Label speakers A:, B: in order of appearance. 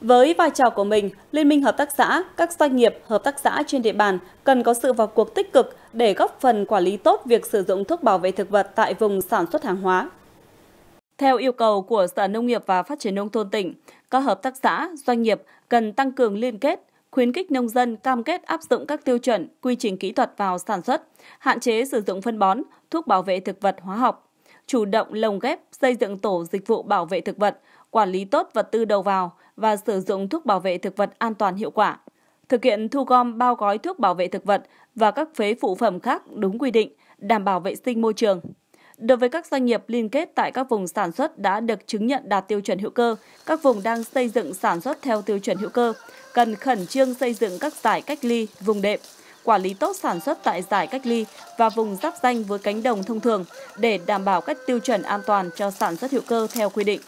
A: Với vai trò của mình, Liên minh Hợp tác xã, các doanh nghiệp, hợp tác xã trên địa bàn cần có sự vào cuộc tích cực để góp phần quản lý tốt việc sử dụng thuốc bảo vệ thực vật tại vùng sản xuất hàng hóa. Theo yêu cầu của Sở Nông nghiệp và Phát triển Nông thôn tỉnh, các hợp tác xã, doanh nghiệp cần tăng cường liên kết, khuyến khích nông dân cam kết áp dụng các tiêu chuẩn, quy trình kỹ thuật vào sản xuất, hạn chế sử dụng phân bón, thuốc bảo vệ thực vật hóa học, chủ động lồng ghép xây dựng tổ dịch vụ bảo vệ thực vật, quản lý tốt vật tư đầu vào, và sử dụng thuốc bảo vệ thực vật an toàn hiệu quả, thực hiện thu gom bao gói thuốc bảo vệ thực vật và các phế phụ phẩm khác đúng quy định, đảm bảo vệ sinh môi trường. Đối với các doanh nghiệp liên kết tại các vùng sản xuất đã được chứng nhận đạt tiêu chuẩn hữu cơ, các vùng đang xây dựng sản xuất theo tiêu chuẩn hữu cơ, cần khẩn trương xây dựng các giải cách ly, vùng đệm, quản lý tốt sản xuất tại giải cách ly và vùng giáp danh với cánh đồng thông thường để đảm bảo các tiêu chuẩn an toàn cho sản xuất hữu cơ theo quy định.